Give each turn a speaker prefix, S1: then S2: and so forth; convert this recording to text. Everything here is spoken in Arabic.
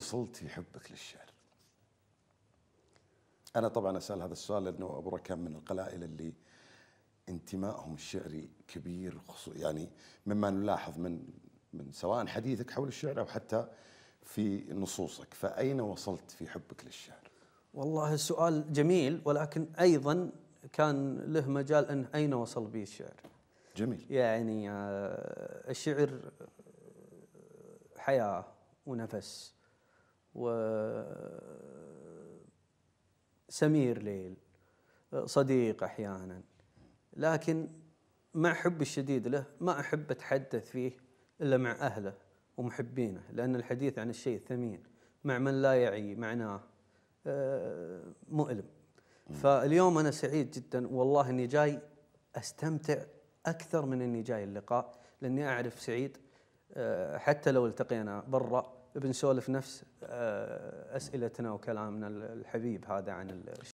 S1: وصلت في حبك للشعر؟ أنا طبعا أسأل هذا السؤال لأنه أبو ركان من القلائل اللي انتمائهم الشعري كبير يعني مما نلاحظ من من سواء حديثك حول الشعر أو حتى في نصوصك فأين وصلت في حبك للشعر؟
S2: والله السؤال جميل ولكن أيضا كان له مجال أن أين وصل بي الشعر جميل يعني آه، الشعر حياة ونفس وسمير ليل صديق احيانا لكن مع حبي الشديد له ما احب اتحدث فيه الا مع اهله ومحبينه لان الحديث عن الشيء الثمين مع من لا يعي معناه آه، مؤلم فاليوم انا سعيد جدا والله اني جاي استمتع اكثر من اني جاي اللقاء لاني اعرف سعيد آه، حتى لو التقينا برا بنسولف نفس آه، اسئلتنا وكلامنا الحبيب هذا عن